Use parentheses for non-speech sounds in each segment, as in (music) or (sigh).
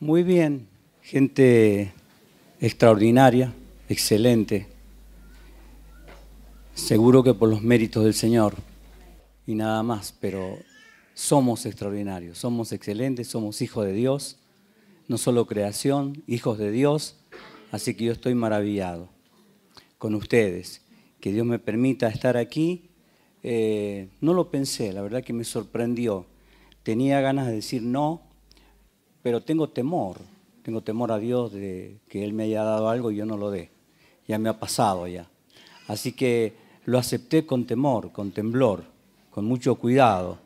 Muy bien, gente extraordinaria, excelente, seguro que por los méritos del Señor y nada más, pero somos extraordinarios, somos excelentes, somos hijos de Dios, no solo creación, hijos de Dios, así que yo estoy maravillado con ustedes, que Dios me permita estar aquí. Eh, no lo pensé, la verdad que me sorprendió. Tenía ganas de decir no, pero tengo temor, tengo temor a Dios de que Él me haya dado algo y yo no lo dé. Ya me ha pasado ya. Así que lo acepté con temor, con temblor, con mucho cuidado.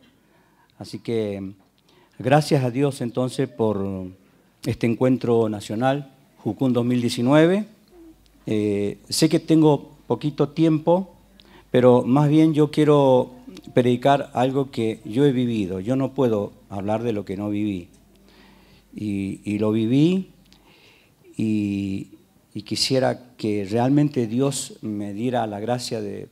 Así que gracias a Dios entonces por este encuentro nacional, Jucún 2019. Eh, sé que tengo poquito tiempo, pero más bien yo quiero predicar algo que yo he vivido. Yo no puedo hablar de lo que no viví y, lo viví y, quisiera que realmente Dios me diera la gracia de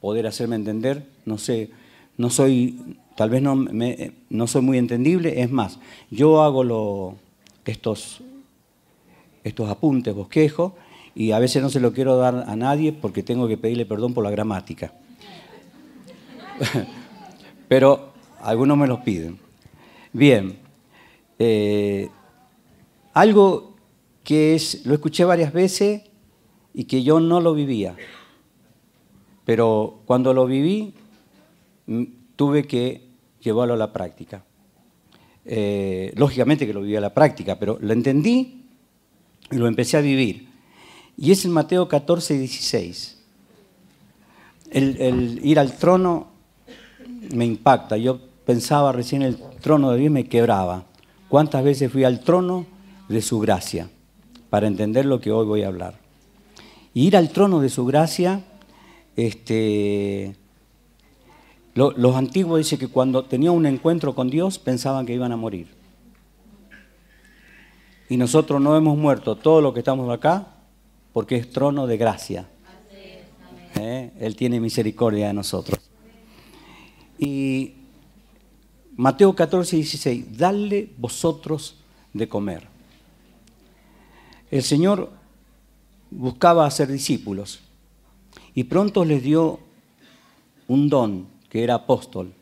poder hacerme entender. No sé, no soy, tal vez no, soy muy entendible, es más, yo hago estos, estos apuntes, bosquejos, y a veces no se lo quiero dar a nadie porque tengo que pedirle perdón por la gramática. (laughs) Pero algunos me los piden. Bien. Eh, algo que es, lo escuché varias veces y que yo no lo vivía, pero cuando lo viví mm, tuve que llevarlo a la práctica. Eh, lógicamente que lo viví a la práctica, pero lo entendí y lo empecé a vivir. Y es en Mateo 14, 16. El, el ir al trono me impacta. Yo pensaba recién el trono de Dios me quebraba cuántas veces fui al trono de su gracia, para entender lo que hoy voy a hablar. Y ir al trono de su gracia, este, los antiguos dicen que cuando tenían un encuentro con Dios pensaban que iban a morir. Y nosotros no hemos muerto, todos los que estamos acá, porque es trono de gracia. ¿Eh? Él tiene misericordia de nosotros. Y Mateo 14, 16, dale vosotros de comer. El Señor buscaba hacer discípulos y pronto les dio un don que era apóstol.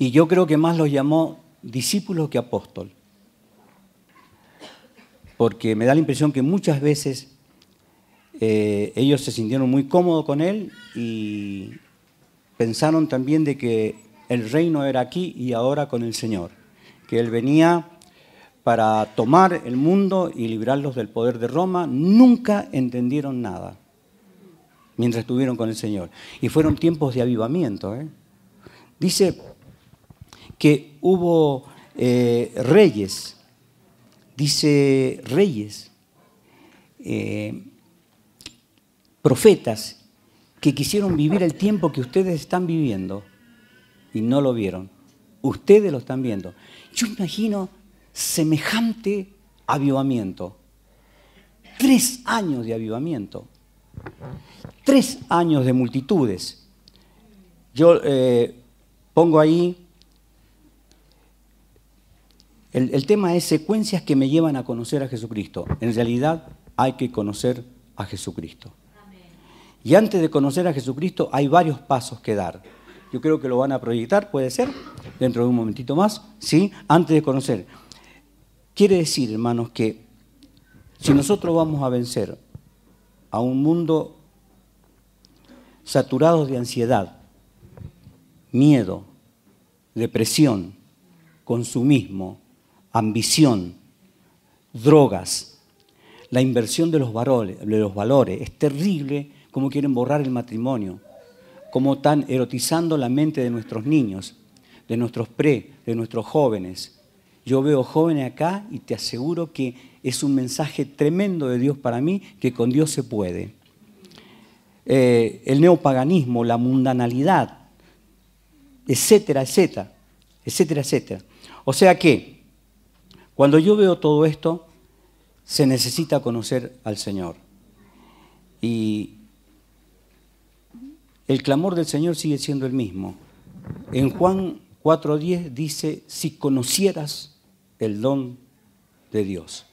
Y yo creo que más los llamó discípulos que apóstol. Porque me da la impresión que muchas veces eh, ellos se sintieron muy cómodos con él y pensaron también de que el reino era aquí y ahora con el Señor, que Él venía para tomar el mundo y librarlos del poder de Roma, nunca entendieron nada mientras estuvieron con el Señor. Y fueron tiempos de avivamiento. ¿eh? Dice que hubo eh, reyes, dice reyes, eh, profetas, que quisieron vivir el tiempo que ustedes están viviendo y no lo vieron. Ustedes lo están viendo. Yo imagino semejante avivamiento. Tres años de avivamiento. Tres años de multitudes. Yo eh, pongo ahí, el, tema es secuencias que me llevan a conocer a Jesucristo. En realidad hay que conocer a Jesucristo. Y antes de conocer a Jesucristo hay varios pasos que dar. Yo creo que lo van a proyectar, puede ser, dentro de un momentito más, ¿sí? Antes de conocer. Quiere decir, hermanos, que si nosotros vamos a vencer a un mundo saturado de ansiedad, miedo, depresión, consumismo, ambición, drogas, la inversión de los, valores, es terrible como quieren borrar el matrimonio cómo están erotizando la mente de nuestros niños, de nuestros pre, de nuestros jóvenes. Yo veo jóvenes acá y te aseguro que es un mensaje tremendo de Dios para mí, que con Dios se puede. Eh, el neopaganismo, la mundanalidad, etcétera, etcétera, etcétera, etcétera. O sea que, cuando yo veo todo esto, se necesita conocer al Señor. Y, el clamor del Señor sigue siendo el mismo. En Juan 4.10 dice, si conocieras el don de Dios,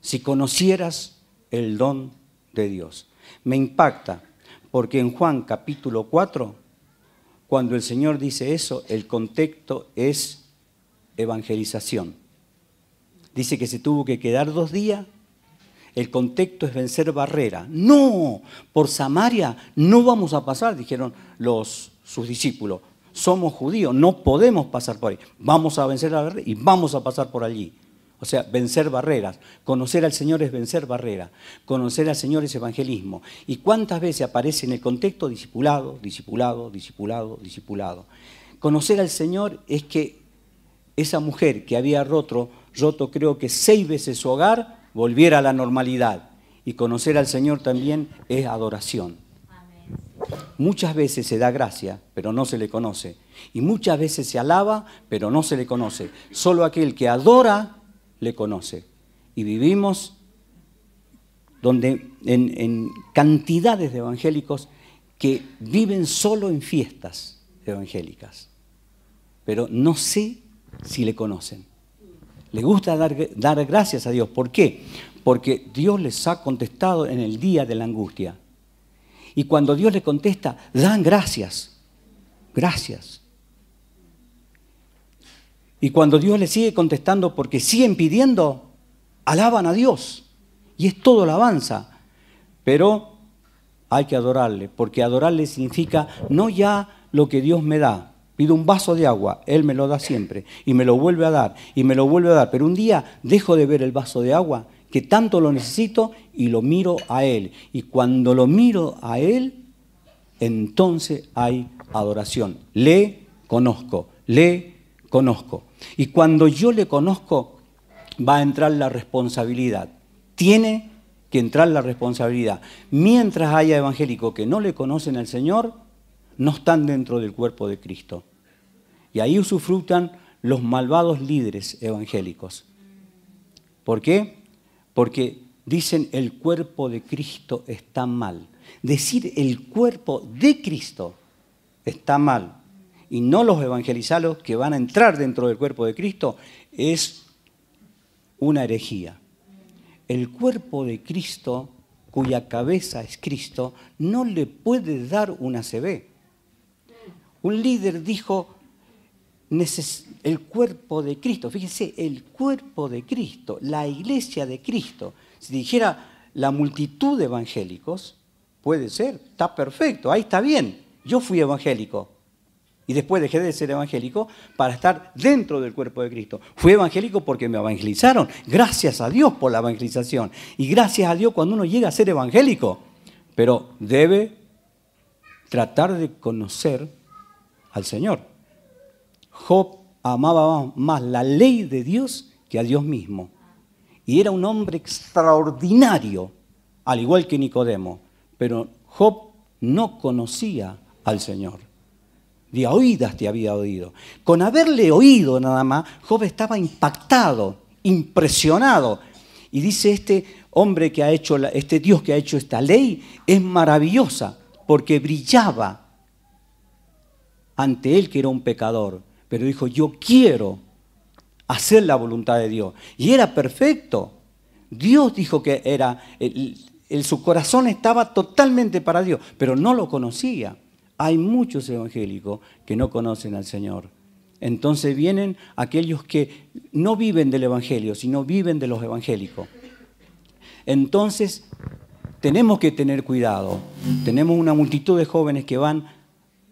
si conocieras el don de Dios. Me impacta, porque en Juan capítulo 4, cuando el Señor dice eso, el contexto es evangelización. Dice que se tuvo que quedar dos días el contexto es vencer barreras, No, por Samaria no vamos a pasar, dijeron los, sus discípulos. Somos judíos, no podemos pasar por ahí. Vamos a vencer la barrera y vamos a pasar por allí. O sea, vencer barreras. Conocer al Señor es vencer barreras. Conocer al Señor es evangelismo. ¿Y cuántas veces aparece en el contexto discipulado, discipulado, discipulado, discipulado? Conocer al Señor es que esa mujer que había roto, roto creo que seis veces su hogar, volviera a la normalidad. Y conocer al Señor también es adoración. Muchas veces se da gracia, pero no se le conoce. Y muchas veces se alaba, pero no se le conoce. Solo aquel que adora le conoce. Y vivimos donde en, en cantidades de evangélicos que viven solo en fiestas evangélicas. Pero no sé si le conocen. Le gusta dar, gracias a Dios. ¿Por qué? Porque Dios les ha contestado en el día de la angustia. Y cuando Dios les contesta, dan gracias. Gracias. Y cuando Dios les sigue contestando porque siguen pidiendo, alaban a Dios. Y es todo alabanza. Pero hay que adorarle, porque adorarle significa no ya lo que Dios me da, Pido un vaso de agua, Él me lo da siempre y me lo vuelve a dar y me lo vuelve a dar. Pero un día dejo de ver el vaso de agua que tanto lo necesito y lo miro a Él. Y cuando lo miro a Él, entonces hay adoración. Le conozco, le conozco. Y cuando yo le conozco, va a entrar la responsabilidad. Tiene que entrar la responsabilidad. Mientras haya evangélicos que no le conocen al Señor, no están dentro del cuerpo de Cristo. Y ahí usufructan los malvados líderes evangélicos. ¿Por qué? Porque dicen el cuerpo de Cristo está mal. Decir el cuerpo de Cristo está mal y no los evangelizados que van a entrar dentro del cuerpo de Cristo es una herejía. El cuerpo de Cristo, cuya cabeza es Cristo, no le puede dar una CB. Un líder dijo, el cuerpo de Cristo, fíjese, el cuerpo de Cristo, la iglesia de Cristo. Si dijera la multitud de evangélicos, puede ser, está perfecto, ahí está bien. Yo fui evangélico y después dejé de ser evangélico para estar dentro del cuerpo de Cristo. Fui evangélico porque me evangelizaron. Gracias a Dios por la evangelización. Y gracias a Dios cuando uno llega a ser evangélico. Pero debe tratar de conocer al Señor. Job amaba más la ley de Dios que a Dios mismo. Y era un hombre extraordinario, al igual que Nicodemo. Pero Job no conocía al Señor. De oídas te había oído. Con haberle oído nada más, Job estaba impactado, impresionado. Y dice este hombre que ha hecho, este Dios que ha hecho esta ley, es maravillosa, porque brillaba ante él que era un pecador, pero dijo, yo quiero hacer la voluntad de Dios. Y era perfecto. Dios dijo que era, su corazón estaba totalmente para Dios, pero no lo conocía. Hay muchos evangélicos que no conocen al Señor. Entonces vienen aquellos que no viven del Evangelio, sino viven de los evangélicos. Entonces tenemos que tener cuidado. Tenemos una multitud de jóvenes que van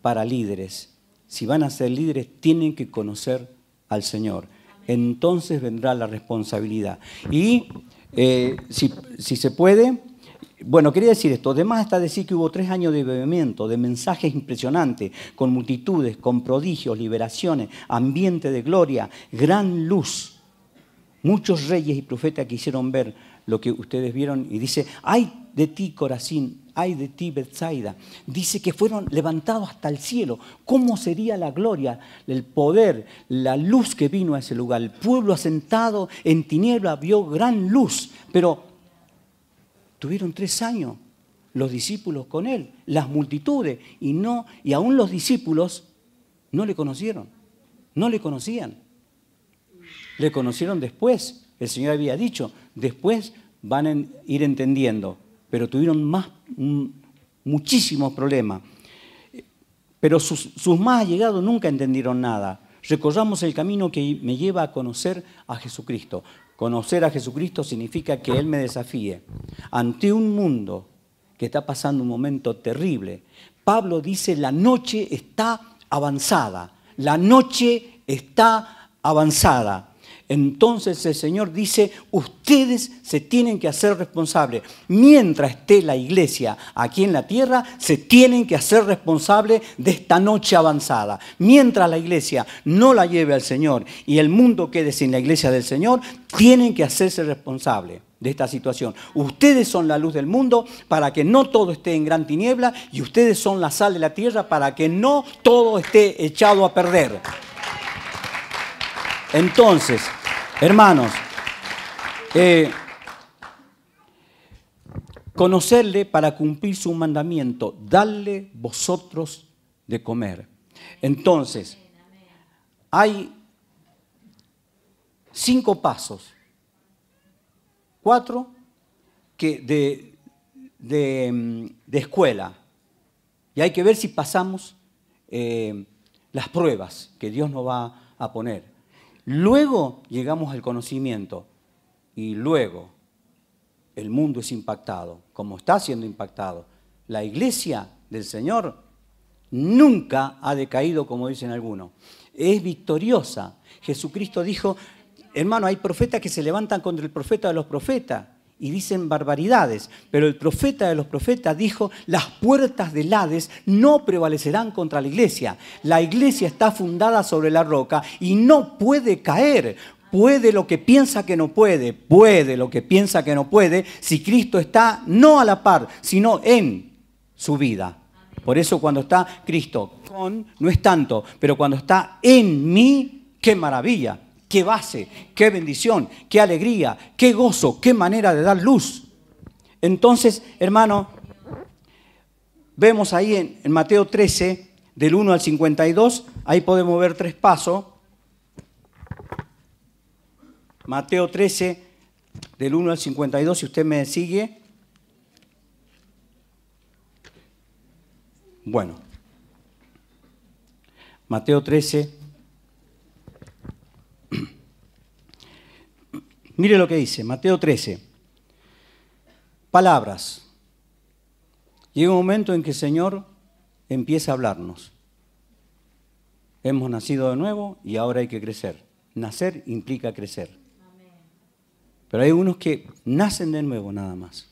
para líderes, si van a ser líderes, tienen que conocer al Señor. Entonces vendrá la responsabilidad. Y eh, si, se puede, bueno, quería decir esto. Además está decir que hubo tres años de bebimiento, de mensajes impresionantes, con multitudes, con prodigios, liberaciones, ambiente de gloria, gran luz. Muchos reyes y profetas quisieron ver lo que ustedes vieron y dice, ay de ti, Corazín, ay de ti, Dice que fueron levantados hasta el cielo. ¿Cómo sería la gloria, el poder, la luz que vino a ese lugar? El pueblo asentado en tiniebla vio gran luz, pero tuvieron tres años los discípulos con él, las multitudes, y no, y aún los discípulos no le conocieron, no le conocían. Le conocieron después, el Señor había dicho, después van a ir entendiendo pero tuvieron más, muchísimos problemas. Pero sus, sus más allegados nunca entendieron nada. Recorramos el camino que me lleva a conocer a Jesucristo. Conocer a Jesucristo significa que Él me desafíe ante un mundo que está pasando un momento terrible. Pablo dice, la noche está avanzada, la noche está avanzada. Entonces el Señor dice, ustedes se tienen que hacer responsables. Mientras esté la iglesia aquí en la tierra, se tienen que hacer responsables de esta noche avanzada. Mientras la iglesia no la lleve al Señor y el mundo quede sin la iglesia del Señor, tienen que hacerse responsables de esta situación. Ustedes son la luz del mundo para que no todo esté en gran tiniebla y ustedes son la sal de la tierra para que no todo esté echado a perder. Entonces, hermanos, eh, conocerle para cumplir su mandamiento, darle vosotros de comer. Entonces, hay cinco pasos, cuatro que de, mm, escuela, y hay que ver si pasamos eh, las pruebas que Dios nos va a poner. Luego llegamos al conocimiento y luego el mundo es impactado, como está siendo impactado. La iglesia del Señor nunca ha decaído, como dicen algunos. Es victoriosa. Jesucristo dijo, hermano, hay profetas que se levantan contra el profeta de los profetas y dicen barbaridades, pero el profeta de los profetas dijo, las puertas del Hades no prevalecerán contra la iglesia. La iglesia está fundada sobre la roca y no puede caer. Puede lo que piensa que no puede, puede lo que piensa que no puede, si Cristo está no a la par, sino en su vida. Por eso cuando está Cristo con, no es tanto, pero cuando está en mí, qué maravilla qué base, qué bendición, qué alegría, qué gozo, qué manera de dar luz. Entonces, hermano, vemos ahí en, Mateo 13, del 1 al 52, ahí podemos ver tres pasos. Mateo 13, del 1 al 52, si usted me sigue. Bueno, Mateo 13, Mire lo que dice, Mateo 13. Palabras. Llega un momento en que el Señor empieza a hablarnos. Hemos nacido de nuevo y ahora hay que crecer. Nacer implica crecer. Pero hay unos que nacen de nuevo nada más.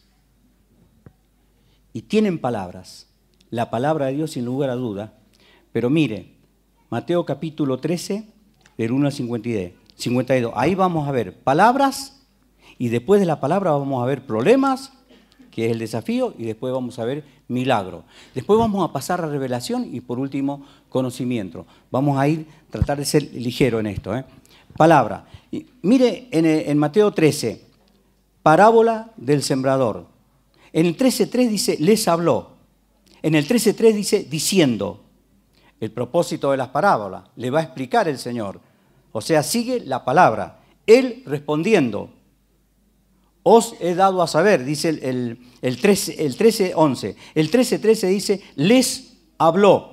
Y tienen palabras. La palabra de Dios sin lugar a duda. Pero mire, Mateo capítulo 13, del 1 al 53. 52. Ahí vamos a ver palabras y después de la palabra vamos a ver problemas, que es el desafío, y después vamos a ver milagro. Después vamos a pasar a revelación y por último conocimiento. Vamos a ir, tratar de ser ligero en esto. ¿eh? Palabra. mire en, eh, en, Mateo 13, parábola del sembrador. En el 13.3 dice, les habló. En el 13.3 dice, diciendo. El propósito de las parábolas, le va a explicar el Señor. O sea, sigue la palabra. Él respondiendo, os he dado a saber, dice el, el, el 13, el 11. El 13, 13 dice, les habló.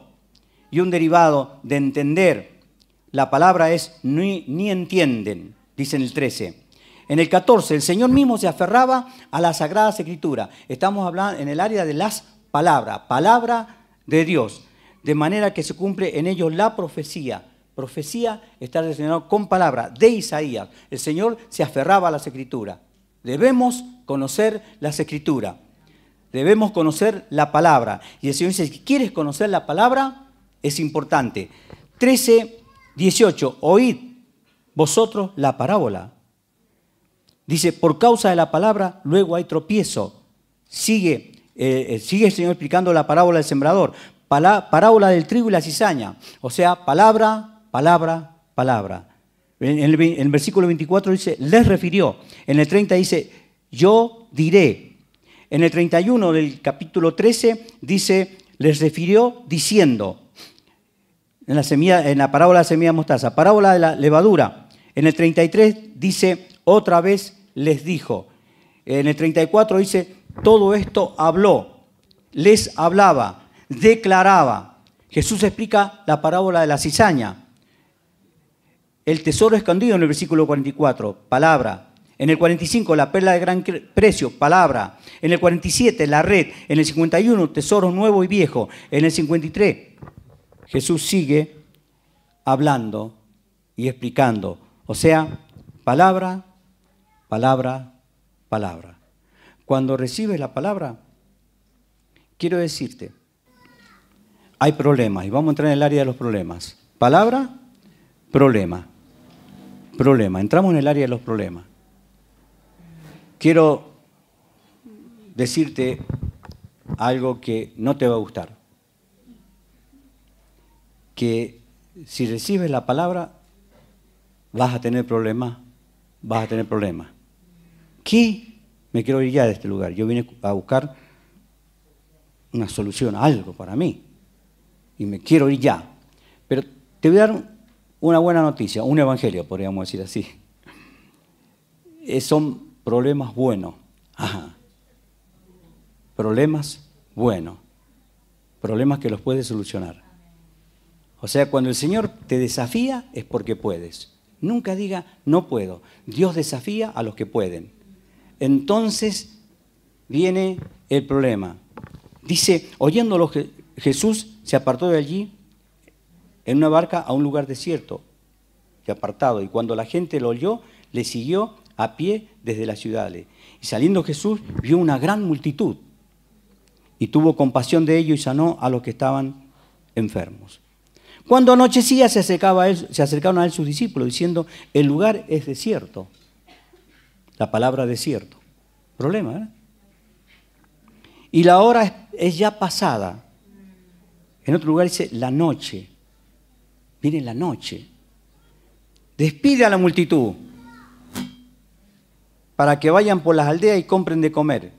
Y un derivado de entender, la palabra es ni, ni entienden, dice en el 13. En el 14, el Señor mismo se aferraba a las sagradas escrituras. Estamos hablando en el área de las palabras, palabra de Dios, de manera que se cumple en ellos la profecía. Profecía está relacionado con palabra de Isaías. El Señor se aferraba a las escrituras. Debemos conocer las escrituras. Debemos conocer la palabra. Y el Señor dice, si quieres conocer la palabra, es importante. 13, 18, oíd vosotros la parábola. Dice, por causa de la palabra, luego hay tropiezo. Sigue, eh, eh, sigue el Señor explicando la parábola del sembrador, parábola del trigo y la cizaña. O sea, palabra, palabra, palabra. En el, versículo 24 dice, les refirió. En el 30 dice, yo diré. En el 31 del capítulo 13 dice, les refirió diciendo, en la, en la parábola de la semilla mostaza, parábola de la levadura. En el 33 dice, otra vez les dijo. En el 34 dice, todo esto habló, les hablaba, declaraba. Jesús explica la parábola de la cizaña el tesoro escondido en el versículo 44, palabra. En el 45, la perla de gran precio, palabra. En el 47, la red. En el 51, tesoro nuevo y viejo. En el 53, Jesús sigue hablando y explicando. O sea, palabra, palabra, palabra. Cuando recibes la palabra, quiero decirte, hay problemas y vamos a entrar en el área de los problemas. Palabra, Problema. Problema. Entramos en el área de los problemas. Quiero decirte algo que no te va a gustar. Que si recibes la palabra, vas a tener problemas, vas a tener problemas. ¿Qué? Me quiero ir ya de este lugar. Yo vine a buscar una solución, algo para mí. Y me quiero ir ya. Pero te voy a dar un una buena noticia, un evangelio, podríamos decir así. Eh, son problemas buenos. Problemas buenos. Problemas que los puedes solucionar. O sea, cuando el Señor te desafía es porque puedes. Nunca diga, no puedo. Dios desafía a los que pueden. Entonces viene el problema. Dice, oyéndolo Jesús se apartó de allí en una barca a un lugar desierto y apartado. Y cuando la gente lo oyó, le siguió a pie desde las ciudades. Y saliendo Jesús vio una gran multitud y tuvo compasión de ellos y sanó a los que estaban enfermos. Cuando anochecía se, acercaba se acercaron a él sus discípulos diciendo, el lugar es desierto. La palabra desierto. Problema, Y la hora es ya pasada. En otro lugar dice la noche. Viene la noche. Despide a la multitud para que vayan por las aldeas y compren de comer.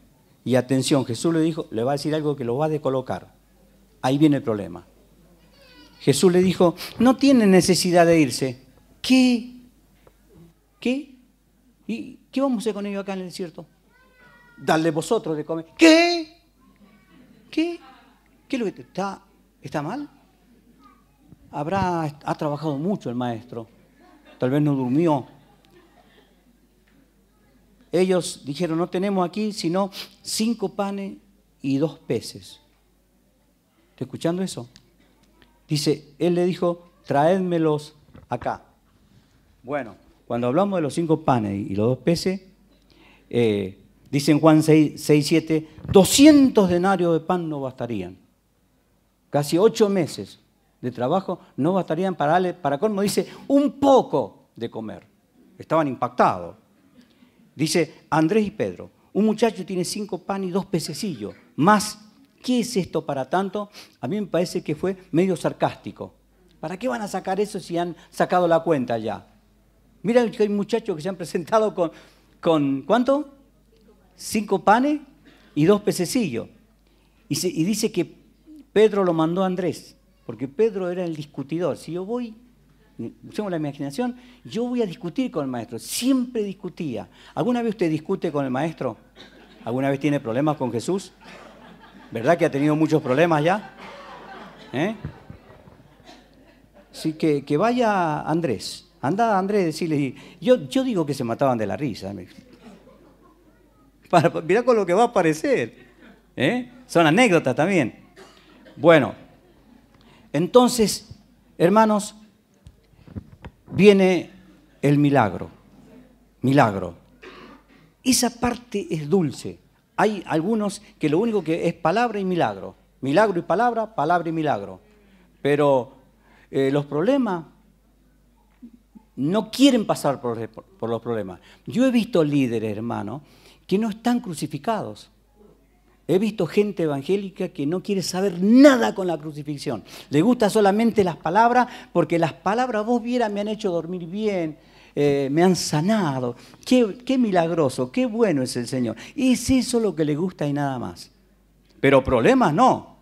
Y atención, Jesús le dijo, le va a decir algo que lo va a colocar. Ahí viene el problema. Jesús le dijo, no tienen necesidad de irse. ¿Qué? ¿Qué? ¿Y qué vamos a hacer con ellos acá en el desierto? Darle vosotros de comer. ¿Qué? ¿Qué? ¿Qué es lo que te está, está mal? habrá, ha trabajado mucho el maestro, tal vez no durmió. Ellos dijeron, no tenemos aquí sino cinco panes y dos peces. ¿Está escuchando eso? Dice, él le dijo, traédmelos acá. Bueno, cuando hablamos de los cinco panes y los dos peces, dicen eh, dice en Juan 6, 7, 200 denarios de pan no bastarían. Casi ocho meses de trabajo no bastarían para para colmo, dice, un poco de comer. Estaban impactados. Dice Andrés y Pedro, un muchacho tiene cinco panes y dos pececillos, más, ¿qué es esto para tanto? A mí me parece que fue medio sarcástico. ¿Para qué van a sacar eso si han sacado la cuenta ya? Mira que hay muchachos que se han presentado con, con ¿cuánto? Cinco panes y dos pececillos. Y, y dice que Pedro lo mandó a Andrés. Porque Pedro era el discutidor. Si yo voy, usemos la imaginación, yo voy a discutir con el maestro. Siempre discutía. ¿Alguna vez usted discute con el maestro? ¿Alguna vez tiene problemas con Jesús? ¿Verdad que ha tenido muchos problemas ya? ¿Eh? Así que, vaya Andrés. Anda Andrés decirle, yo, yo digo que se mataban de la risa. mirá con lo que va a aparecer. ¿Eh? Son anécdotas también. Bueno, entonces, hermanos, viene el milagro. Milagro. Esa parte es dulce. Hay algunos que lo único que es palabra y milagro. Milagro y palabra, palabra y milagro. Pero eh, los problemas no quieren pasar por, los problemas. Yo he visto líderes, hermanos, que no están crucificados. He visto gente evangélica que no quiere saber nada con la crucifixión. Le gusta solamente las palabras, porque las palabras, vos viera me han hecho dormir bien, eh, me han sanado. Qué, qué milagroso, qué bueno es el Señor. Y es eso lo que le gusta y nada más. Pero problemas no.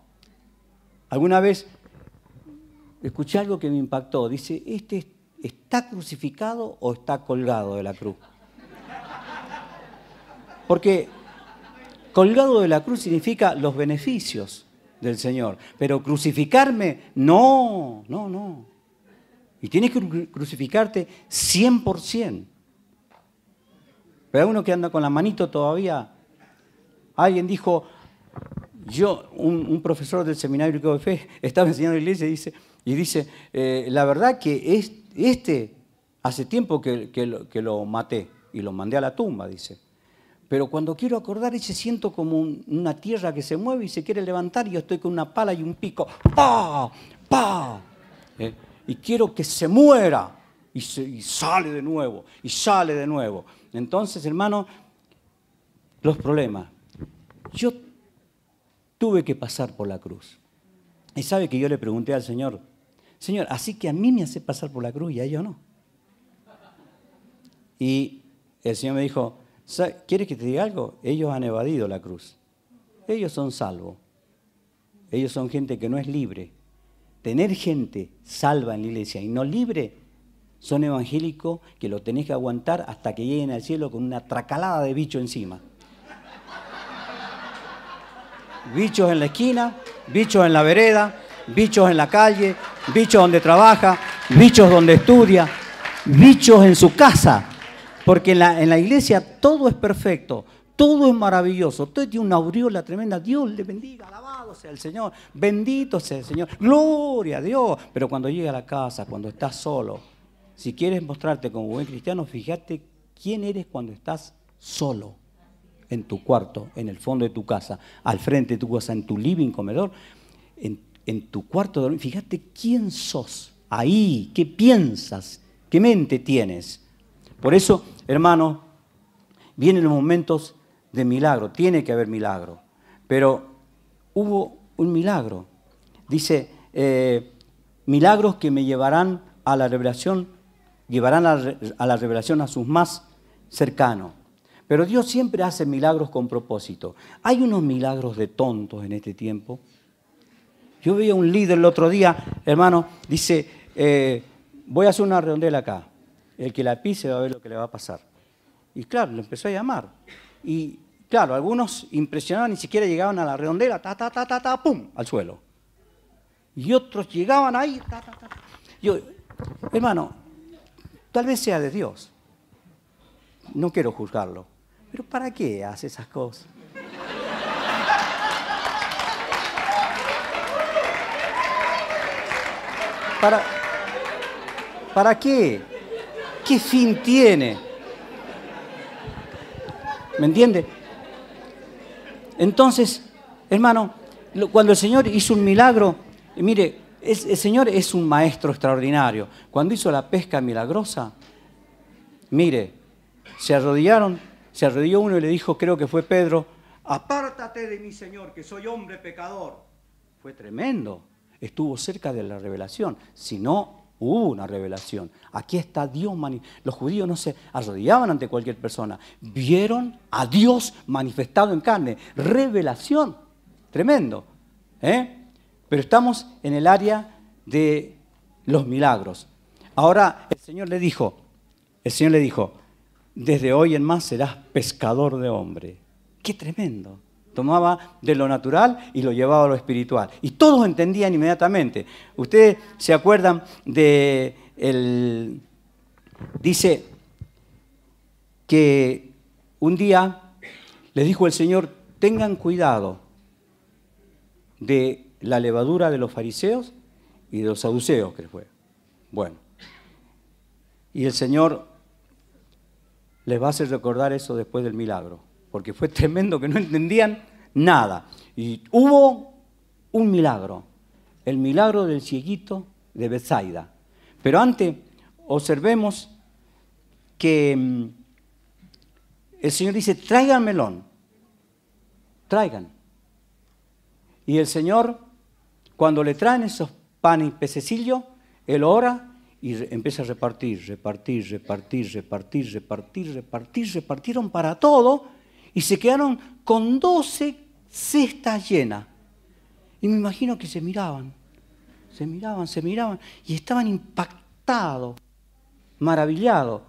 Alguna vez escuché algo que me impactó. Dice, ¿este está crucificado o está colgado de la cruz? Porque Colgado de la cruz significa los beneficios del Señor. Pero crucificarme, no, no, no. Y tienes que crucificarte 100%. Pero hay uno que anda con la manito todavía. Alguien dijo, yo, un, profesor del seminario de fe, estaba enseñando la iglesia y dice, y dice eh, la verdad que este hace tiempo que, que lo maté y lo mandé a la tumba, dice. Pero cuando quiero acordar y se siento como una tierra que se mueve y se quiere levantar y yo estoy con una pala y un pico. ¡Pa! ¡Pa! ¿Eh? Y quiero que se muera. Y, y sale de nuevo. Y sale de nuevo. Entonces, hermano, los problemas. Yo tuve que pasar por la cruz. Y sabe que yo le pregunté al Señor, Señor, así que a mí me hace pasar por la cruz y a ellos no. Y el Señor me dijo, ¿Quieres que te diga algo? Ellos han evadido la cruz. Ellos son salvos. Ellos son gente que no es libre. Tener gente salva en la iglesia y no libre son evangélicos que lo tenés que aguantar hasta que lleguen al cielo con una tracalada de bicho encima. Bichos en la esquina, bichos en la vereda, bichos en la calle, bichos donde trabaja, bichos donde estudia, bichos en su casa. Porque en la, iglesia todo es perfecto, todo es maravilloso, todo tiene una aureola tremenda. Dios le bendiga, alabado sea el Señor, bendito sea el Señor, gloria a Dios. Pero cuando llega a la casa, cuando estás solo, si quieres mostrarte como buen cristiano, fíjate quién eres cuando estás solo en tu cuarto, en el fondo de tu casa, al frente de tu casa, en tu living comedor, en, tu cuarto de Fíjate quién sos ahí, qué piensas, qué mente tienes. Por eso Hermano, vienen los momentos de milagro, tiene que haber milagro, pero hubo un milagro. Dice, eh, milagros que me llevarán a la revelación, llevarán a, la revelación a sus más cercanos. Pero Dios siempre hace milagros con propósito. Hay unos milagros de tontos en este tiempo. Yo veía un líder el otro día, hermano, dice, eh, voy a hacer una redondela acá el que la pise va a ver lo que le va a pasar. Y claro, lo empezó a llamar. Y claro, algunos impresionados ni siquiera llegaban a la redondela, ta, ta, ta, ta, ta, pum, al suelo. Y otros llegaban ahí, ta, ta, ta. Yo, hermano, tal vez sea de Dios. No quiero juzgarlo. Pero ¿para qué hace esas cosas? ¿Para, ¿Para qué? ¿Qué fin tiene? ¿Me entiende? Entonces, hermano, cuando el Señor hizo un milagro, mire, el Señor es un maestro extraordinario. Cuando hizo la pesca milagrosa, mire, se arrodillaron, se arrodilló uno y le dijo, creo que fue Pedro, apártate de mí, Señor, que soy hombre pecador. Fue tremendo. Estuvo cerca de la revelación. Si no, Hubo una revelación. Aquí está Dios. Los judíos no se arrodillaban ante cualquier persona. Vieron a Dios manifestado en carne. Revelación. Tremendo. ¿eh? Pero estamos en el área de los milagros. Ahora el Señor le dijo, el Señor le dijo, desde hoy en más serás pescador de hombre. Qué tremendo tomaba de lo natural y lo llevaba a lo espiritual. Y todos entendían inmediatamente. Ustedes se acuerdan de el... Dice que un día les dijo el Señor, tengan cuidado de la levadura de los fariseos y de los saduceos, que fue. Bueno, y el Señor les va a hacer recordar eso después del milagro porque fue (laughs) tremendo que no entendían nada. Y hubo un milagro, el milagro del cieguito de Bethsaida. Pero antes, observemos que mm, el Señor dice, traigan melón, traigan. Y el Señor, cuando le traen esos panes y pececillos, Él ora y empieza a repartir, repartir, repartir, repartir, repartir, repartir, repartir, repartieron para todo y se quedaron con doce cestas llenas. Y me imagino que se miraban, se miraban, se miraban y estaban impactados, maravillados.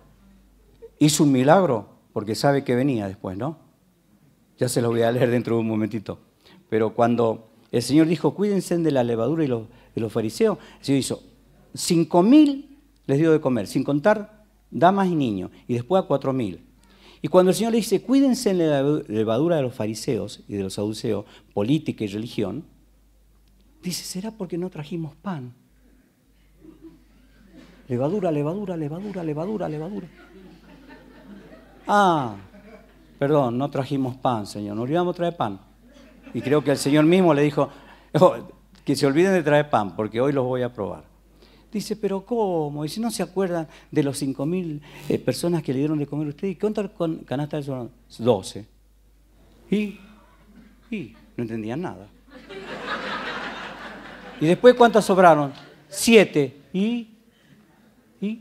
Hizo un milagro porque sabe que venía después, ¿no? Ya se lo voy a leer dentro de un momentito. Pero cuando el Señor dijo, cuídense de la levadura y los, los fariseos, el Señor hizo, cinco mil les dio de comer, sin contar damas y niños, y después a cuatro mil. Y cuando el Señor le dice, cuídense en la levadura de los fariseos y de los saduceos, política y religión, dice, ¿será porque no trajimos pan? Levadura, levadura, levadura, levadura, levadura. Ah, perdón, no trajimos pan, Señor, no olvidamos traer pan. Y creo que el Señor mismo le dijo, oh, que se olviden de traer pan, porque hoy los voy a probar. Dice, pero ¿cómo? Y si ¿no se acuerdan de los 5.000 eh, personas que le dieron de comer a ustedes? ¿Y cuántas canastas son? 12. ¿Y? ¿Y? No entendían nada. ¿Y después cuántas sobraron? Siete. ¿Y? ¿Y?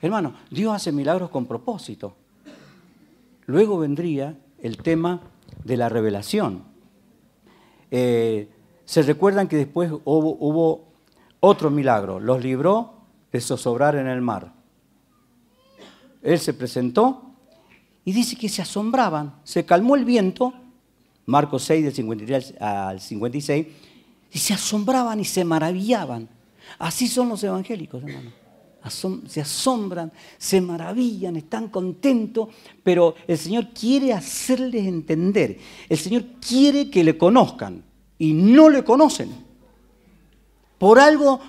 Hermano, Dios hace milagros con propósito. Luego vendría el tema de la revelación. Eh, se recuerdan que después hubo otro milagro, los libró de zozobrar en el mar. Él se presentó y dice que se asombraban, se calmó el viento, Marcos 6 del 53 al 56, y se asombraban y se maravillaban. Así son los evangélicos, hermano. se asombran, se maravillan, están contentos, pero el Señor quiere hacerles entender, el Señor quiere que le conozcan y no le conocen. Por algo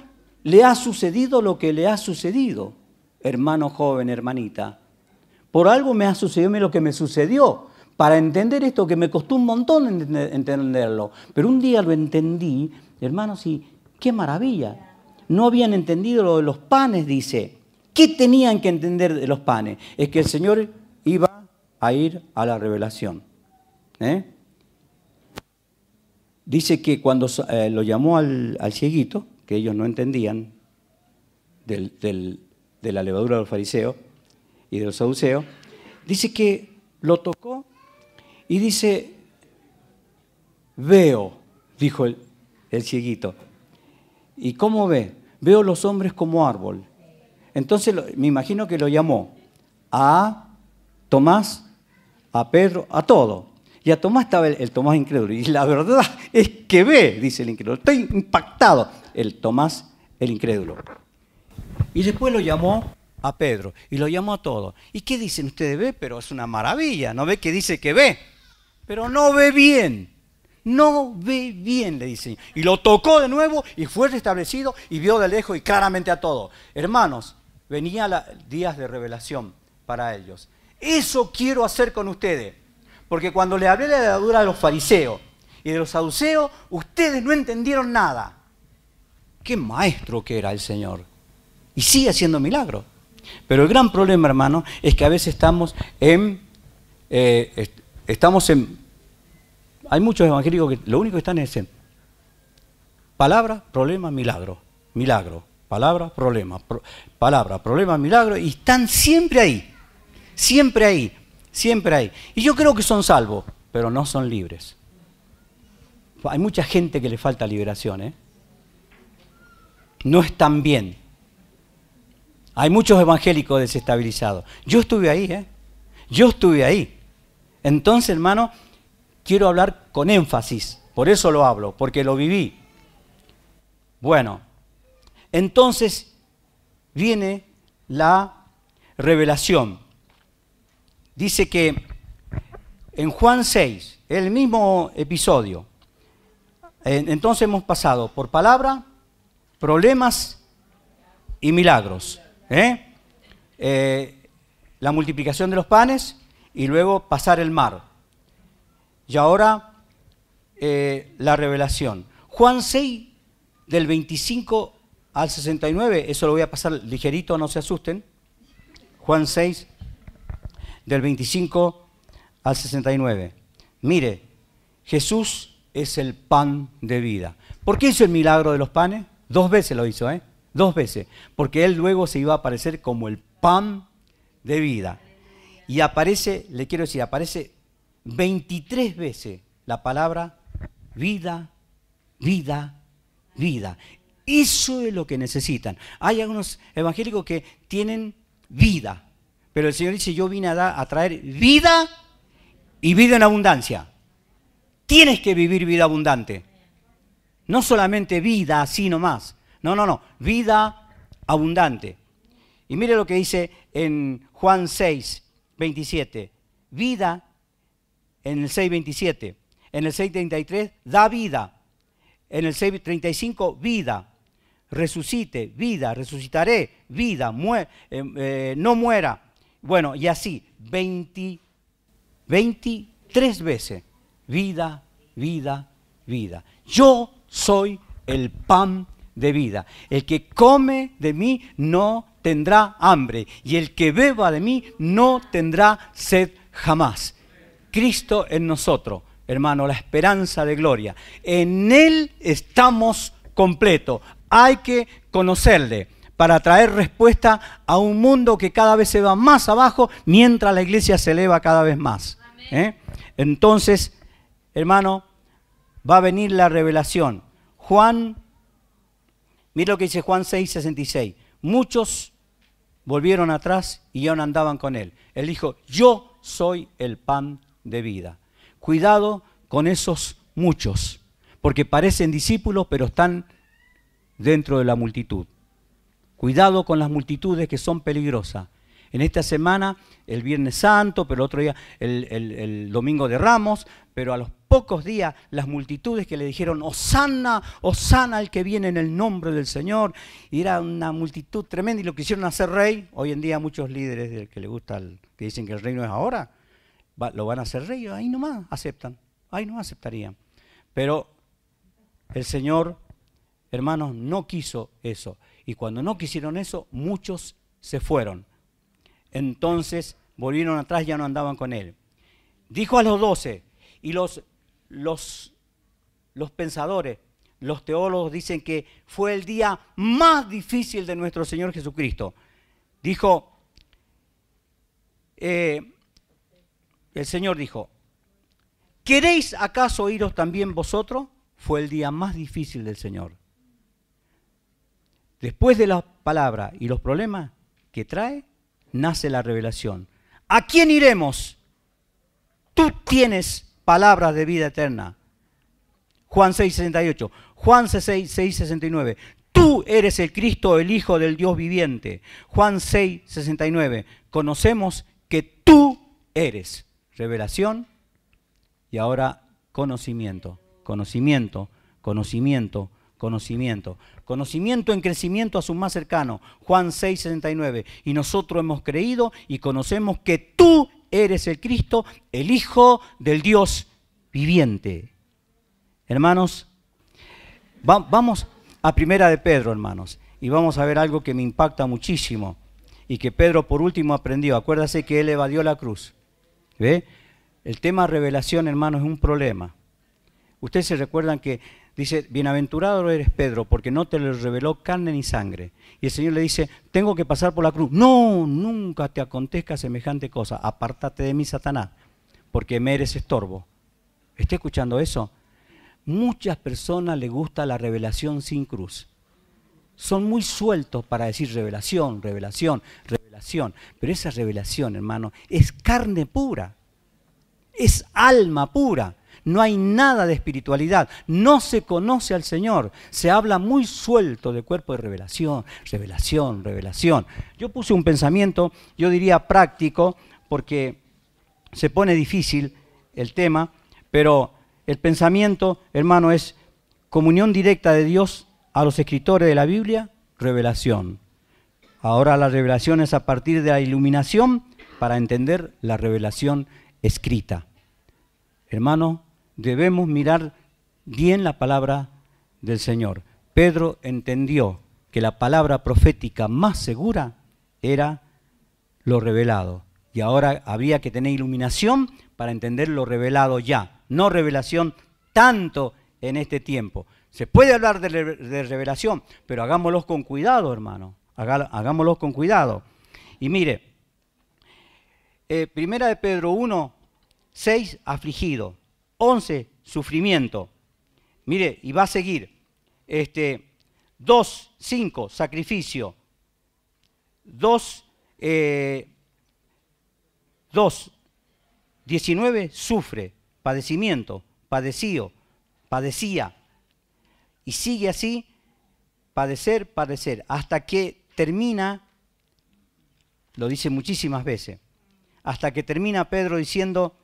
le ha sucedido lo que le ha sucedido, hermano joven, hermanita. Por algo me ha sucedido lo que me sucedió. Para entender esto, que me costó un montón entenderlo. Pero un día lo entendí, hermanos, y qué maravilla. No habían entendido lo de los panes, dice. ¿Qué tenían que entender de los panes? Es que el Señor iba a ir a la revelación. ¿Eh? dice que cuando eh, lo llamó al, cieguito, que ellos no entendían de la levadura de los fariseos y de los saduceos, dice que lo tocó y dice, veo, dijo el, el cieguito. ¿Y cómo ve? Veo los hombres como árbol. Entonces me imagino que lo llamó a Tomás, a Pedro, a todo. Y a Tomás estaba el, Tomás incrédulo. Y la verdad es que ve, dice el incrédulo. Estoy impactado. El Tomás, el incrédulo. Y después lo llamó a Pedro y lo llamó a todos. ¿Y qué dicen ustedes? Ve, pero es una maravilla. ¿No ve que dice que ve? Pero no ve bien. No ve bien, le dicen. Y lo tocó de nuevo y fue restablecido y vio de lejos y claramente a todos. Hermanos, venía días de revelación para ellos. Eso quiero hacer con ustedes. Porque cuando le hablé de la dadura de los fariseos y de los saduceos, ustedes no entendieron nada. Qué maestro que era el Señor. Y sigue haciendo milagros. Pero el gran problema, hermano, es que a veces estamos en... Eh, estamos en... Hay muchos evangélicos que lo único que están es en... Palabra, problema, milagro. Milagro. Palabra, problema. palabra, problema, milagro. Y están siempre ahí. Siempre ahí Siempre hay. Y yo creo que son salvos, pero no son libres. Hay mucha gente que le falta liberación, ¿eh? No están bien. Hay muchos evangélicos desestabilizados. Yo estuve ahí, ¿eh? Yo estuve ahí. Entonces, hermano, quiero hablar con énfasis. Por eso lo hablo, porque lo viví. Bueno, entonces viene la revelación dice que en Juan 6, el mismo episodio, entonces hemos pasado por palabra, problemas y milagros. ¿eh? Eh, la multiplicación de los panes y luego pasar el mar. Y ahora eh, la revelación. Juan 6, del 25 al 69, eso lo voy a pasar ligerito, no se asusten. Juan 6, del 25 al 69. Mire, Jesús es el pan de vida. ¿Por qué hizo el milagro de los panes? Dos veces lo hizo, ¿eh? Dos veces. Porque él luego se iba a aparecer como el pan de vida. Y aparece, le quiero decir, aparece 23 veces la palabra vida, vida, vida. Eso es lo que necesitan. Hay algunos evangélicos que tienen vida, pero el Señor dice, yo vine a, a traer vida y vida en abundancia. Tienes que vivir vida abundante. No solamente vida así nomás. No, no, no. Vida abundante. Y mire lo que dice en Juan 6, 27. Vida en el 6, 27. En el 6, 33, da vida. En el 6, 35, vida. Resucite, vida. Resucitaré, vida. Eh, eh, no muera. Bueno, y así, 20, 23 veces, vida, vida, vida. Yo soy el pan de vida. El que come de mí no tendrá hambre y el que beba de mí no tendrá sed jamás. Cristo en nosotros, hermano, la esperanza de gloria. En Él estamos completos. Hay que conocerle para traer respuesta a un mundo que cada vez se va más abajo mientras la iglesia se eleva cada vez más. ¿eh? Entonces, hermano, va a venir la revelación. Juan, mira lo que dice Juan 6, 66. Muchos volvieron atrás y ya no andaban con él. Él dijo, yo soy el pan de vida. Cuidado con esos muchos, porque parecen discípulos, pero están dentro de la multitud. Cuidado con las multitudes que son peligrosas. En esta semana, el Viernes Santo, pero el otro día el, Domingo de Ramos, pero a los pocos días las multitudes que le dijeron, Osana, Osana el que viene en el nombre del Señor, y era una multitud tremenda y lo quisieron hacer rey. Hoy en día muchos líderes del que le gusta, que dicen que el reino es ahora, lo van a hacer rey, ahí nomás aceptan, ahí no aceptarían. Pero el Señor, hermanos, no quiso eso. Y cuando no quisieron eso, muchos se fueron. Entonces volvieron atrás, ya no andaban con él. Dijo a los doce, y los, los, los pensadores, los teólogos dicen que fue el día más difícil de nuestro Señor Jesucristo. Dijo, eh, el Señor dijo, ¿queréis acaso iros también vosotros? Fue el día más difícil del Señor. Después de la palabra y los problemas que trae, nace la revelación. ¿A quién iremos? Tú tienes palabras de vida eterna. Juan 6:68, Juan 6:69. Tú eres el Cristo, el Hijo del Dios viviente. Juan 6:69. Conocemos que tú eres revelación y ahora conocimiento, conocimiento, conocimiento, Conocimiento. Conocimiento en crecimiento a su más cercano. Juan 6, 69. Y nosotros hemos creído y conocemos que tú eres el Cristo, el Hijo del Dios viviente. Hermanos, vamos a primera de Pedro, hermanos, y vamos a ver algo que me impacta muchísimo y que Pedro por último aprendió. Acuérdase que él evadió la cruz. ¿Ve? El tema revelación, hermanos, es un problema. Ustedes se recuerdan que Dice, bienaventurado eres Pedro, porque no te lo reveló carne ni sangre. Y el Señor le dice, tengo que pasar por la cruz. No, nunca te acontezca semejante cosa. Apártate de mí, Satanás, porque me eres estorbo. ¿Está escuchando eso? Muchas personas les gusta la revelación sin cruz. Son muy sueltos para decir revelación, revelación, revelación. Pero esa revelación, hermano, es carne pura. Es alma pura no hay nada de espiritualidad, no se conoce al Señor, se habla muy suelto de cuerpo de revelación, revelación, revelación. Yo puse un pensamiento, yo diría práctico, porque se pone difícil el tema, pero el pensamiento, hermano, es comunión directa de Dios a los escritores de la Biblia, revelación. Ahora la revelación es a partir de la iluminación para entender la revelación escrita. Hermano, debemos mirar bien la palabra del Señor. Pedro entendió que la palabra profética más segura era lo revelado. Y ahora habría que tener iluminación para entender lo revelado ya, no revelación tanto en este tiempo. Se puede hablar de, revelación, pero hagámoslo con cuidado, hermano. Hagámoslo con cuidado. Y mire, eh, primera de Pedro 1, 6, afligido. 11, sufrimiento. Mire, y va a seguir. Este, 2, 5, sacrificio. 2, 2, 19, sufre, padecimiento, padecío, padecía. Y sigue así, padecer, padecer, hasta que termina, lo dice muchísimas veces, hasta que termina Pedro diciendo,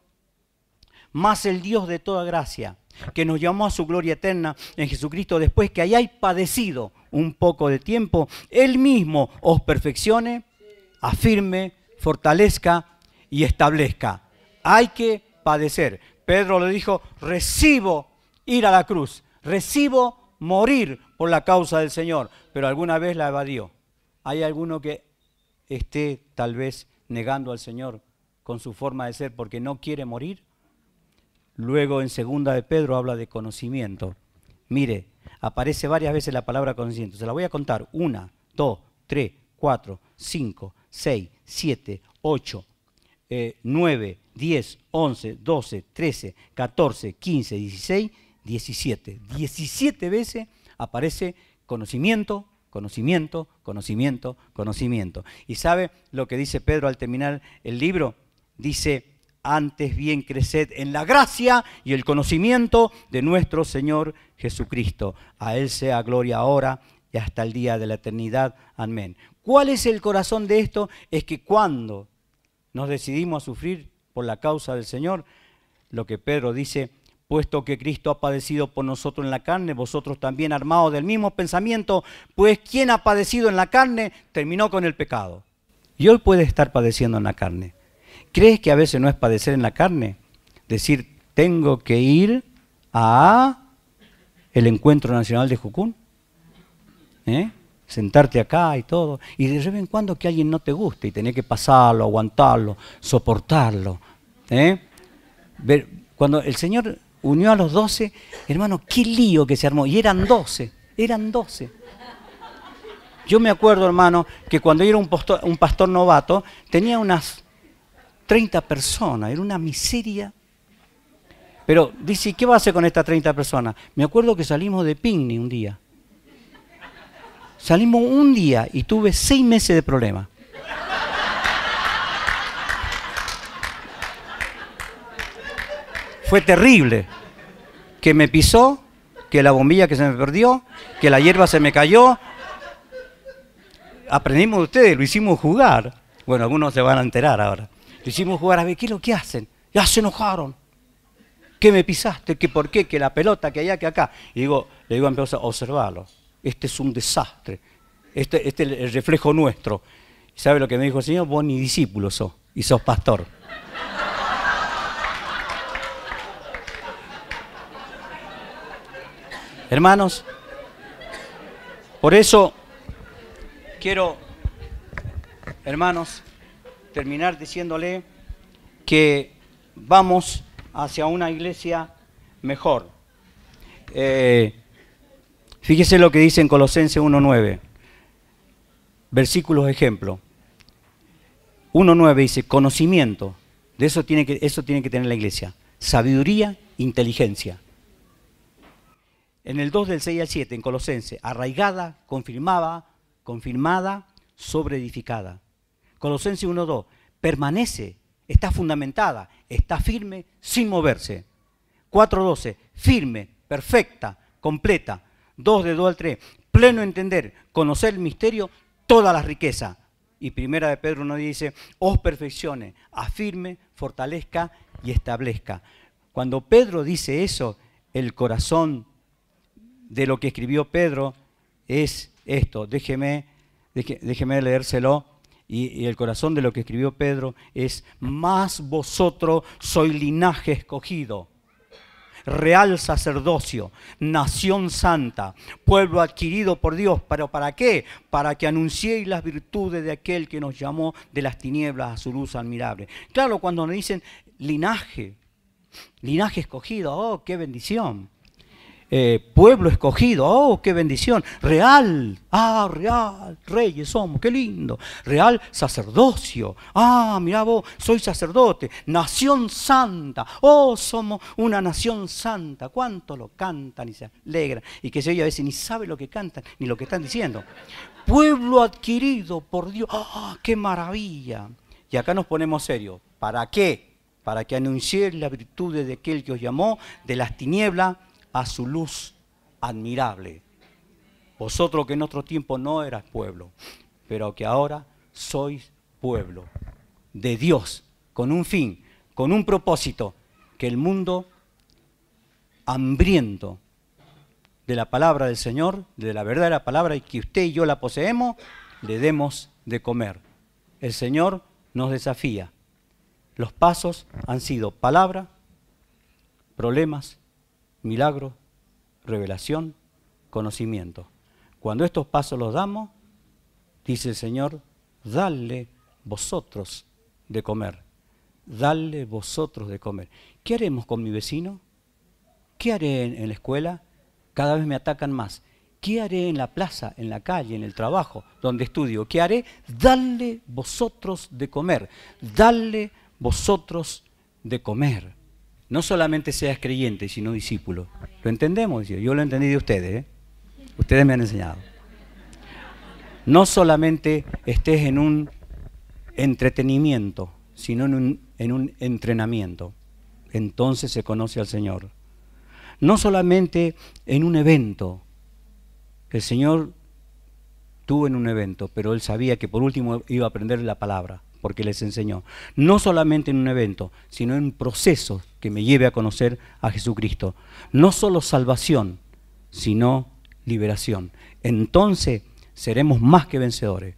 más el Dios de toda gracia, que nos llamó a su gloria eterna en Jesucristo, después que hayáis padecido un poco de tiempo, Él mismo os perfeccione, afirme, fortalezca y establezca. Hay que padecer. Pedro le dijo, recibo ir a la cruz, recibo morir por la causa del Señor, pero alguna vez la evadió. Hay alguno que esté tal vez negando al Señor con su forma de ser porque no quiere morir. Luego en segunda de Pedro habla de conocimiento. Mire, aparece varias veces la palabra conocimiento. Se la voy a contar. Una, dos, tres, cuatro, cinco, seis, siete, ocho, eh, nueve, diez, once, doce, trece, catorce, quince, dieciséis, diecisiete. Diecisiete veces aparece conocimiento, conocimiento, conocimiento, conocimiento. ¿Y sabe lo que dice Pedro al terminar el libro? Dice, antes bien creced en la gracia y el conocimiento de nuestro Señor Jesucristo. A Él sea gloria ahora y hasta el día de la eternidad. Amén. ¿Cuál es el corazón de esto? Es que cuando nos decidimos a sufrir por la causa del Señor, lo que Pedro dice, puesto que Cristo ha padecido por nosotros en la carne, vosotros también armados del mismo pensamiento, pues quien ha padecido en la carne terminó con el pecado. Y hoy puede estar padeciendo en la carne. ¿Crees que a veces no es padecer en la carne? Decir, tengo que ir a el encuentro nacional de Jucún. ¿eh? Sentarte acá y todo. Y de vez en cuando que alguien no te guste y tener que pasarlo, aguantarlo, soportarlo. ¿eh? Ver, cuando el Señor unió a los doce, hermano, qué lío que se armó. Y eran doce, eran doce. Yo me acuerdo, hermano, que cuando yo era un, un pastor novato, tenía unas 30 personas, era una miseria. Pero dice, ¿qué va a hacer con estas 30 personas? Me acuerdo que salimos de picnic un día. Salimos un día y tuve seis meses de problema. Fue terrible. Que me pisó, que la bombilla que se me perdió, que la hierba se me cayó. Aprendimos de ustedes, lo hicimos jugar. Bueno, algunos se van a enterar ahora. Le hicimos jugar a ver ¿qué es lo que hacen? Ya se enojaron. ¿Qué me pisaste? ¿Qué por qué? ¿Que la pelota? ¿Que allá? ¿Que acá? Y digo, le digo a mi observalo. Este es un desastre. Este, este es el reflejo nuestro. ¿Y sabe lo que me dijo el Señor? Vos ni discípulo sos y sos pastor. (laughs) Hermanos, por eso quiero, hermanos, terminar diciéndole que vamos hacia una iglesia mejor. Eh, fíjese lo que dice en Colosense 1.9, versículos ejemplo. 1.9 dice, conocimiento, de eso tiene, que, eso tiene que tener la iglesia, sabiduría, inteligencia. En el 2 del 6 al 7, en Colosense arraigada, confirmada, confirmada, sobre edificada Colosenses 1.2, permanece, está fundamentada, está firme, sin moverse. 4.12, firme, perfecta, completa. 2 de 2 al 3, pleno entender, conocer el misterio, toda la riqueza. Y primera de Pedro nos dice, os perfeccione, afirme, fortalezca y establezca. Cuando Pedro dice eso, el corazón de lo que escribió Pedro es esto. Déjeme, déjeme leérselo y, el corazón de lo que escribió Pedro es, más vosotros soy linaje escogido, real sacerdocio, nación santa, pueblo adquirido por Dios. ¿Pero para qué? Para que anunciéis las virtudes de aquel que nos llamó de las tinieblas a su luz admirable. Claro, cuando nos dicen linaje, linaje escogido, oh, qué bendición. Eh, pueblo escogido. ¡Oh, qué bendición! Real, ah, real, reyes somos, qué lindo. Real sacerdocio. Ah, mira vos, soy sacerdote. Nación santa. Oh, somos una nación santa. ¿Cuánto lo cantan y se alegran? Y que se oye a veces ni sabe lo que cantan ni lo que están diciendo. Pueblo adquirido por Dios. ¡Ah, oh, qué maravilla! Y acá nos ponemos serios. ¿Para qué? Para que anunciéis la virtud de aquel que os llamó de las tinieblas a su luz admirable. Vosotros que en otro tiempo no eras pueblo, pero que ahora sois pueblo de Dios, con un fin, con un propósito, que el mundo hambriento de la palabra del Señor, de la verdad de la palabra, y que usted y yo la poseemos, le demos de comer. El Señor nos desafía. Los pasos han sido palabra, problemas, milagro, revelación, conocimiento. Cuando estos pasos los damos, dice el Señor, dale vosotros de comer, dale vosotros de comer. ¿Qué haremos con mi vecino? ¿Qué haré en la escuela? Cada vez me atacan más. ¿Qué haré en la plaza, en la calle, en el trabajo, donde estudio? ¿Qué haré? Dale vosotros de comer, dale vosotros de comer. No solamente seas creyente, sino discípulo. Lo entendemos, yo lo entendí de ustedes. ¿eh? Ustedes me han enseñado. No solamente estés en un entretenimiento, sino en un, en un entrenamiento. Entonces se conoce al Señor. No solamente en un evento. El Señor tuvo en un evento, pero él sabía que por último iba a aprender la palabra, porque les enseñó. No solamente en un evento, sino en procesos que me lleve a conocer a Jesucristo. No solo salvación, sino liberación. Entonces seremos más que vencedores.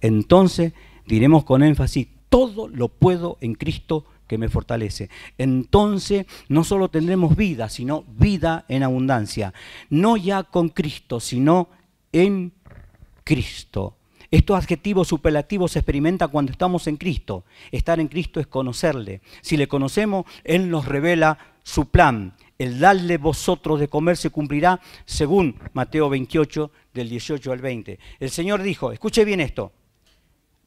Entonces diremos con énfasis, todo lo puedo en Cristo que me fortalece. Entonces no solo tendremos vida, sino vida en abundancia. No ya con Cristo, sino en Cristo. Estos adjetivos superlativos se experimentan cuando estamos en Cristo. Estar en Cristo es conocerle. Si le conocemos, Él nos revela su plan. El darle vosotros de comer se cumplirá según Mateo 28, del 18 al 20. El Señor dijo, escuche bien esto,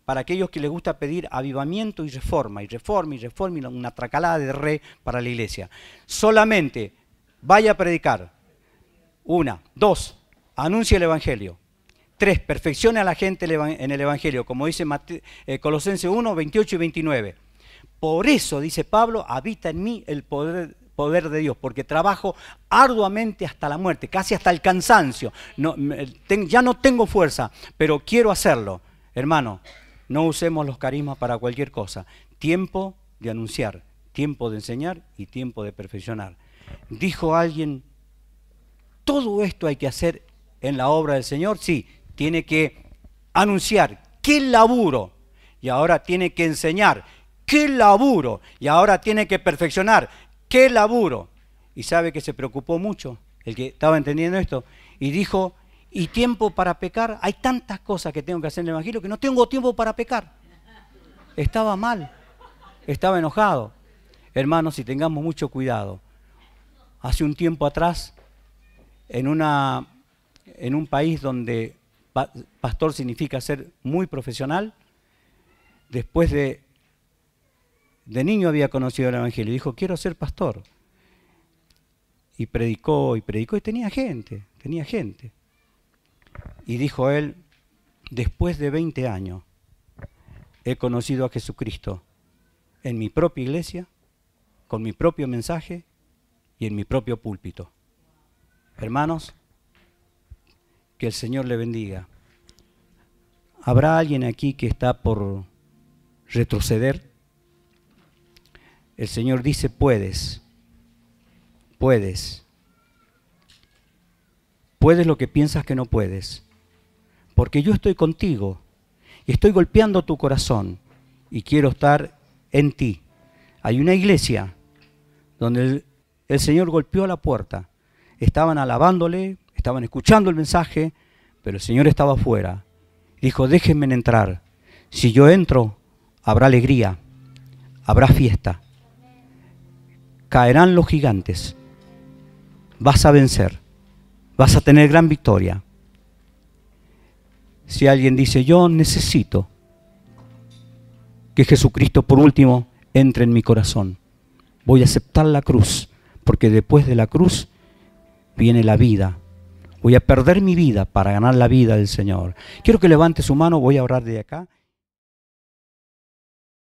para aquellos que les gusta pedir avivamiento y reforma, y reforma y reforma, y una tracalada de re para la iglesia. Solamente vaya a predicar. Una, dos, anuncie el Evangelio. Tres, perfeccione a la gente en el Evangelio, como dice eh, Colosenses 1, 28 y 29. Por eso, dice Pablo, habita en mí el poder, de Dios, porque trabajo arduamente hasta la muerte, casi hasta el cansancio. No, ya no tengo fuerza, pero quiero hacerlo. Hermano, no usemos los carismas para cualquier cosa. Tiempo de anunciar, tiempo de enseñar y tiempo de perfeccionar. Dijo alguien, todo esto hay que hacer en la obra del Señor, sí, tiene que anunciar qué laburo y ahora tiene que enseñar qué laburo y ahora tiene que perfeccionar qué laburo. Y sabe que se preocupó mucho el que estaba entendiendo esto y dijo, ¿y tiempo para pecar? Hay tantas cosas que tengo que hacer en el Evangelio que no tengo tiempo para pecar. Estaba mal, estaba enojado. Hermanos, si tengamos mucho cuidado. Hace un tiempo atrás, en, una, en un país donde pastor significa ser muy profesional. Después de, de niño había conocido el Evangelio. y Dijo, quiero ser pastor. Y predicó y predicó y tenía gente, tenía gente. Y dijo él, después de 20 años, he conocido a Jesucristo en mi propia iglesia, con mi propio mensaje y en mi propio púlpito. Hermanos, que el Señor le bendiga. ¿Habrá alguien aquí que está por retroceder? El Señor dice, puedes, puedes. Puedes lo que piensas que no puedes. Porque yo estoy contigo y estoy golpeando tu corazón y quiero estar en ti. Hay una iglesia donde el, el Señor golpeó la puerta. Estaban alabándole, estaban escuchando el mensaje, pero el Señor estaba afuera. Dijo, déjenme entrar. Si yo entro, habrá alegría, habrá fiesta. Caerán los gigantes. Vas a vencer. Vas a tener gran victoria. Si alguien dice, yo necesito que Jesucristo por último entre en mi corazón. Voy a aceptar la cruz, porque después de la cruz viene la vida, Voy a perder mi vida para ganar la vida del Señor. Quiero que levante su mano, voy a orar de acá.